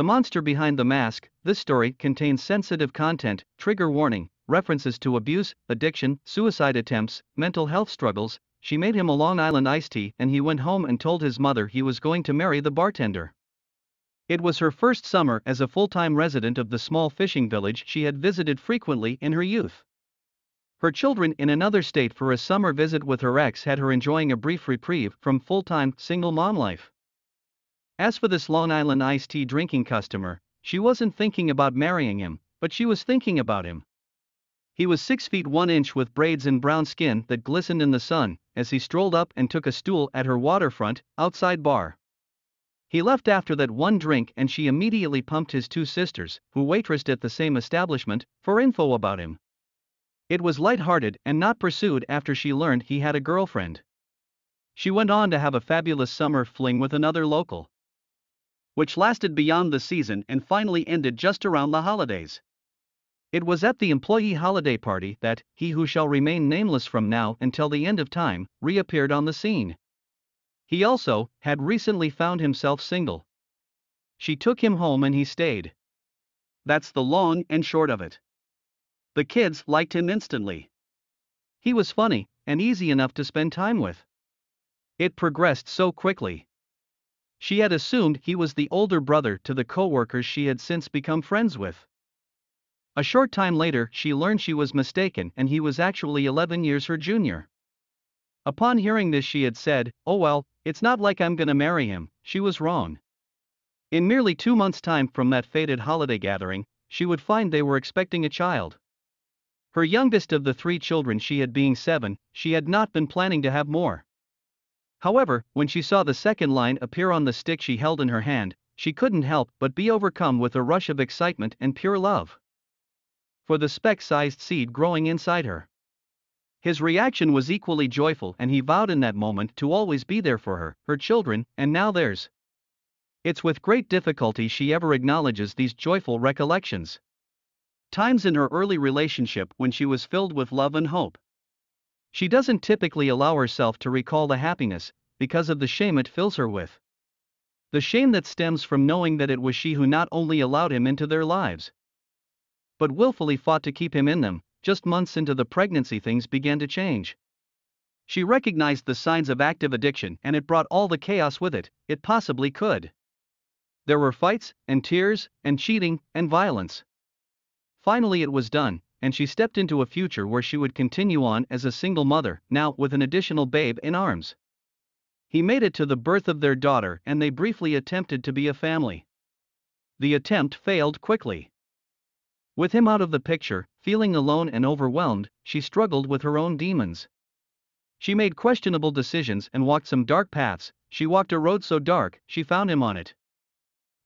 The Monster Behind the Mask, this story contains sensitive content, trigger warning, references to abuse, addiction, suicide attempts, mental health struggles, she made him a Long Island iced tea and he went home and told his mother he was going to marry the bartender. It was her first summer as a full-time resident of the small fishing village she had visited frequently in her youth. Her children in another state for a summer visit with her ex had her enjoying a brief reprieve from full-time single mom life. As for this Long Island iced tea drinking customer, she wasn't thinking about marrying him, but she was thinking about him. He was 6 feet 1 inch with braids and brown skin that glistened in the sun, as he strolled up and took a stool at her waterfront, outside bar. He left after that one drink and she immediately pumped his two sisters, who waitressed at the same establishment, for info about him. It was light-hearted and not pursued after she learned he had a girlfriend. She went on to have a fabulous summer fling with another local which lasted beyond the season and finally ended just around the holidays. It was at the employee holiday party that he who shall remain nameless from now until the end of time reappeared on the scene. He also had recently found himself single. She took him home and he stayed. That's the long and short of it. The kids liked him instantly. He was funny and easy enough to spend time with. It progressed so quickly. She had assumed he was the older brother to the co workers she had since become friends with. A short time later she learned she was mistaken and he was actually 11 years her junior. Upon hearing this she had said, oh well, it's not like I'm gonna marry him, she was wrong. In merely two months' time from that fated holiday gathering, she would find they were expecting a child. Her youngest of the three children she had being seven, she had not been planning to have more. However, when she saw the second line appear on the stick she held in her hand, she couldn't help but be overcome with a rush of excitement and pure love. For the speck sized seed growing inside her. His reaction was equally joyful, and he vowed in that moment to always be there for her, her children, and now theirs. It's with great difficulty she ever acknowledges these joyful recollections. Times in her early relationship when she was filled with love and hope, she doesn't typically allow herself to recall the happiness, because of the shame it fills her with. The shame that stems from knowing that it was she who not only allowed him into their lives, but willfully fought to keep him in them, just months into the pregnancy, things began to change. She recognized the signs of active addiction and it brought all the chaos with it, it possibly could. There were fights, and tears, and cheating, and violence. Finally, it was done, and she stepped into a future where she would continue on as a single mother, now with an additional babe in arms. He made it to the birth of their daughter and they briefly attempted to be a family. The attempt failed quickly. With him out of the picture, feeling alone and overwhelmed, she struggled with her own demons. She made questionable decisions and walked some dark paths, she walked a road so dark, she found him on it.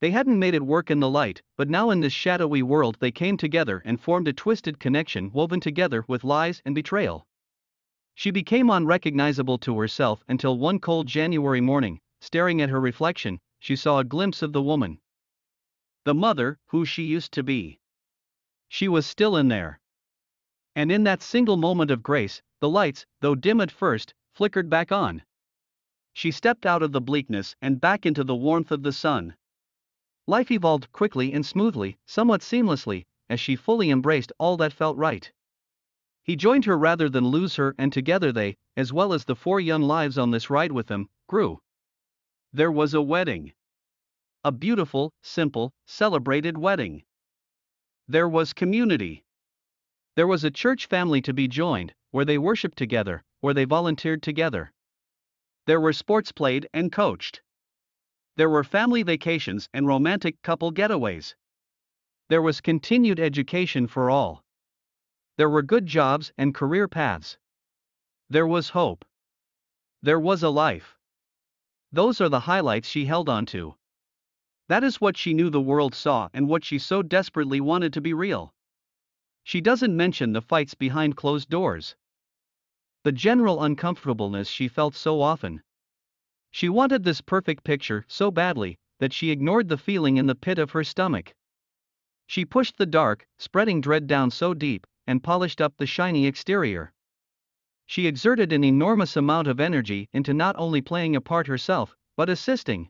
They hadn't made it work in the light, but now in this shadowy world they came together and formed a twisted connection woven together with lies and betrayal. She became unrecognizable to herself until one cold January morning, staring at her reflection, she saw a glimpse of the woman. The mother, who she used to be. She was still in there. And in that single moment of grace, the lights, though dim at first, flickered back on. She stepped out of the bleakness and back into the warmth of the sun. Life evolved quickly and smoothly, somewhat seamlessly, as she fully embraced all that felt right. He joined her rather than lose her, and together they, as well as the four young lives on this ride with him, grew. There was a wedding. A beautiful, simple, celebrated wedding. There was community. There was a church family to be joined, where they worshiped together, where they volunteered together. There were sports played and coached. There were family vacations and romantic couple getaways. There was continued education for all. There were good jobs and career paths. There was hope. There was a life. Those are the highlights she held on to. That is what she knew the world saw and what she so desperately wanted to be real. She doesn't mention the fights behind closed doors. The general uncomfortableness she felt so often. She wanted this perfect picture so badly that she ignored the feeling in the pit of her stomach. She pushed the dark, spreading dread down so deep and polished up the shiny exterior. She exerted an enormous amount of energy into not only playing a part herself, but assisting.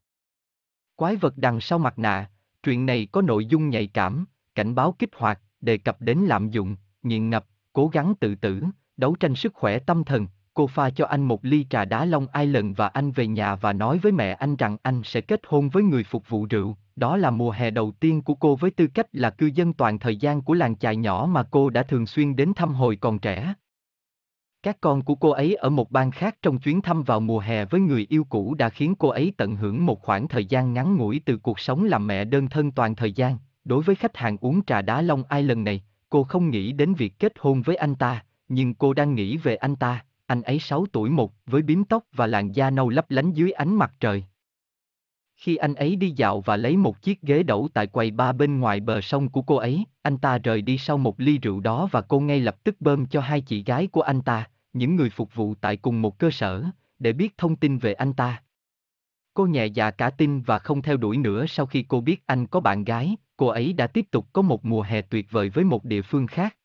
Quái vật đằng sau mặt nạ, chuyện này có nội dung nhạy cảm, cảnh báo kích hoạt, đề cập đến lạm dụng, nghiện ngập, cố gắng tự tử, đấu tranh sức khỏe tâm thần, cô pha cho anh một ly trà đá Long Island và anh về nhà và nói với mẹ anh rằng anh sẽ kết hôn với người phục vụ rượu. Đó là mùa hè đầu tiên của cô với tư cách là cư dân toàn thời gian của làng chài nhỏ mà cô đã thường xuyên đến thăm hồi còn trẻ. Các con của cô ấy ở một bang khác trong chuyến thăm vào mùa hè với người yêu cũ đã khiến cô ấy tận hưởng một khoảng thời gian ngắn ngủi từ cuộc sống làm mẹ đơn thân toàn thời gian. Đối với khách hàng uống trà đá Long Island này, cô không nghĩ đến việc kết hôn với anh ta, nhưng cô đang nghĩ về anh ta, anh ấy 6 tuổi một với bím tóc và làn da nâu lấp lánh dưới ánh mặt trời. Khi anh ấy đi dạo và lấy một chiếc ghế đẩu tại quầy ba bên ngoài bờ sông của cô ấy, anh ta rời đi sau một ly rượu đó và cô ngay lập tức bơm cho hai chị gái của anh ta, những người phục vụ tại cùng một cơ sở, để biết thông tin về anh ta. Cô nhẹ dạ cả tin và không theo đuổi nữa sau khi cô biết anh có bạn gái, cô ấy đã tiếp tục có một mùa hè tuyệt vời với một địa phương khác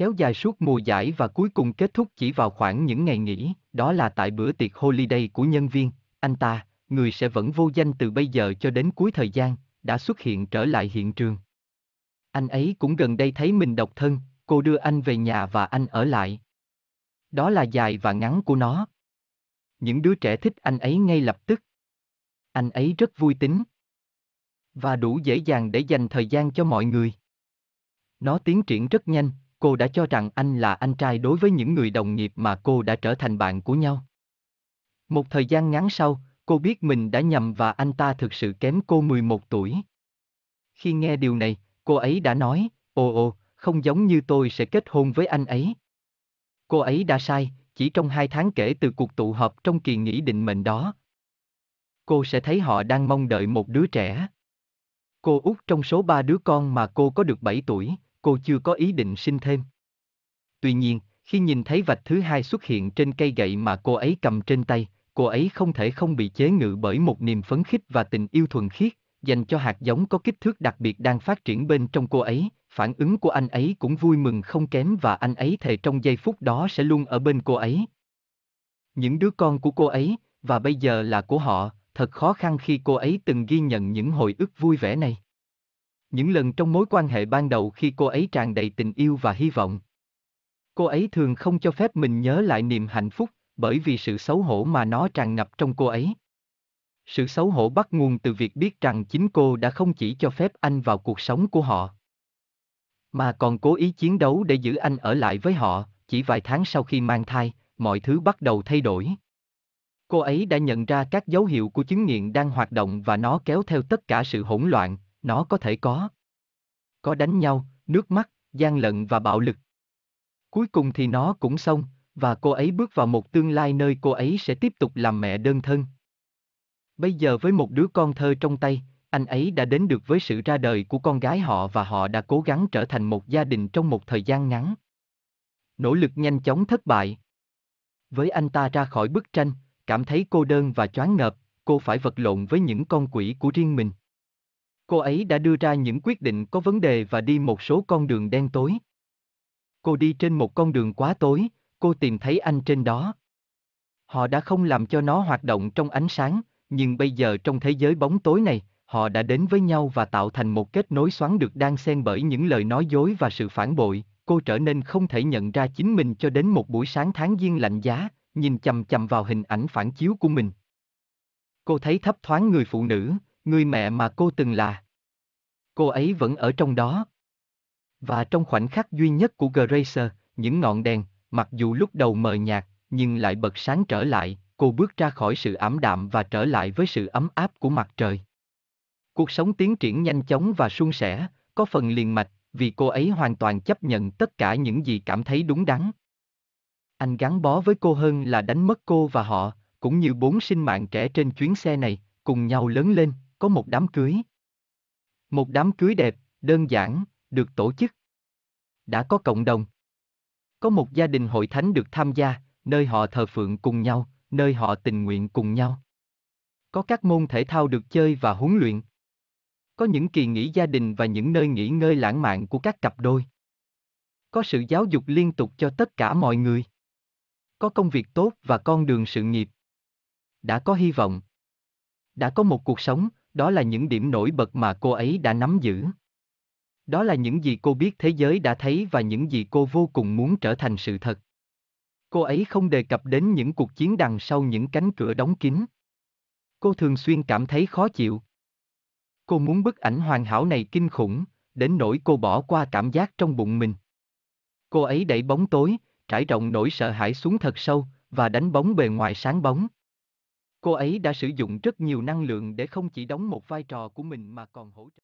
kéo dài suốt mùa giải và cuối cùng kết thúc chỉ vào khoảng những ngày nghỉ, đó là tại bữa tiệc holiday của nhân viên, anh ta, người sẽ vẫn vô danh từ bây giờ cho đến cuối thời gian, đã xuất hiện trở lại hiện trường. Anh ấy cũng gần đây thấy mình độc thân, cô đưa anh về nhà và anh ở lại. Đó là dài và ngắn của nó. Những đứa trẻ thích anh ấy ngay lập tức. Anh ấy rất vui tính. Và đủ dễ dàng để dành thời gian cho mọi người. Nó tiến triển rất nhanh, cô đã cho rằng anh là anh trai đối với những người đồng nghiệp mà cô đã trở thành bạn của nhau. Một thời gian ngắn sau, cô biết mình đã nhầm và anh ta thực sự kém cô 11 tuổi. Khi nghe điều này, cô ấy đã nói, ồ ồ, không giống như tôi sẽ kết hôn với anh ấy. Cô ấy đã sai, chỉ trong hai tháng kể từ cuộc tụ họp trong kỳ nghỉ định mệnh đó. Cô sẽ thấy họ đang mong đợi một đứa trẻ. Cô út trong số ba đứa con mà cô có được 7 tuổi, cô chưa có ý định sinh thêm. Tuy nhiên, khi nhìn thấy vạch thứ hai xuất hiện trên cây gậy mà cô ấy cầm trên tay, cô ấy không thể không bị chế ngự bởi một niềm phấn khích và tình yêu thuần khiết, dành cho hạt giống có kích thước đặc biệt đang phát triển bên trong cô ấy, phản ứng của anh ấy cũng vui mừng không kém và anh ấy thề trong giây phút đó sẽ luôn ở bên cô ấy. Những đứa con của cô ấy, và bây giờ là của họ, thật khó khăn khi cô ấy từng ghi nhận những hồi ức vui vẻ này. Những lần trong mối quan hệ ban đầu khi cô ấy tràn đầy tình yêu và hy vọng. Cô ấy thường không cho phép mình nhớ lại niềm hạnh phúc, bởi vì sự xấu hổ mà nó tràn ngập trong cô ấy. Sự xấu hổ bắt nguồn từ việc biết rằng chính cô đã không chỉ cho phép anh vào cuộc sống của họ, mà còn cố ý chiến đấu để giữ anh ở lại với họ, chỉ vài tháng sau khi mang thai, mọi thứ bắt đầu thay đổi. Cô ấy đã nhận ra các dấu hiệu của chứng nghiện đang hoạt động và nó kéo theo tất cả sự hỗn loạn, nó có thể có. Có đánh nhau, nước mắt, gian lận và bạo lực. Cuối cùng thì nó cũng xong, và cô ấy bước vào một tương lai nơi cô ấy sẽ tiếp tục làm mẹ đơn thân. Bây giờ với một đứa con thơ trong tay, anh ấy đã đến được với sự ra đời của con gái họ và họ đã cố gắng trở thành một gia đình trong một thời gian ngắn. Nỗ lực nhanh chóng thất bại. Với anh ta ra khỏi bức tranh, cảm thấy cô đơn và choáng ngợp, cô phải vật lộn với những con quỷ của riêng mình. Cô ấy đã đưa ra những quyết định có vấn đề và đi một số con đường đen tối. Cô đi trên một con đường quá tối, cô tìm thấy anh trên đó. Họ đã không làm cho nó hoạt động trong ánh sáng, nhưng bây giờ trong thế giới bóng tối này, họ đã đến với nhau và tạo thành một kết nối xoắn được đang xen bởi những lời nói dối và sự phản bội. Cô trở nên không thể nhận ra chính mình cho đến một buổi sáng tháng giêng lạnh giá, nhìn chầm chầm vào hình ảnh phản chiếu của mình. Cô thấy thấp thoáng người phụ nữ, người mẹ mà cô từng là. Cô ấy vẫn ở trong đó. Và trong khoảnh khắc duy nhất của Grayser những ngọn đèn, mặc dù lúc đầu mờ nhạt, nhưng lại bật sáng trở lại, cô bước ra khỏi sự ảm đạm và trở lại với sự ấm áp của mặt trời. Cuộc sống tiến triển nhanh chóng và suôn sẻ, có phần liền mạch, vì cô ấy hoàn toàn chấp nhận tất cả những gì cảm thấy đúng đắn. Anh gắn bó với cô hơn là đánh mất cô và họ, cũng như bốn sinh mạng trẻ trên chuyến xe này, cùng nhau lớn lên, có một đám cưới. Một đám cưới đẹp, đơn giản, được tổ chức. Đã có cộng đồng. Có một gia đình hội thánh được tham gia, nơi họ thờ phượng cùng nhau, nơi họ tình nguyện cùng nhau. Có các môn thể thao được chơi và huấn luyện. Có những kỳ nghỉ gia đình và những nơi nghỉ ngơi lãng mạn của các cặp đôi. Có sự giáo dục liên tục cho tất cả mọi người. Có công việc tốt và con đường sự nghiệp. Đã có hy vọng. Đã có một cuộc sống, đó là những điểm nổi bật mà cô ấy đã nắm giữ. Đó là những gì cô biết thế giới đã thấy và những gì cô vô cùng muốn trở thành sự thật. Cô ấy không đề cập đến những cuộc chiến đằng sau những cánh cửa đóng kín. Cô thường xuyên cảm thấy khó chịu. Cô muốn bức ảnh hoàn hảo này kinh khủng, đến nỗi cô bỏ qua cảm giác trong bụng mình. Cô ấy đẩy bóng tối, trải rộng nỗi sợ hãi xuống thật sâu, và đánh bóng bề ngoài sáng bóng cô ấy đã sử dụng rất nhiều năng lượng để không chỉ đóng một vai trò của mình mà còn hỗ trợ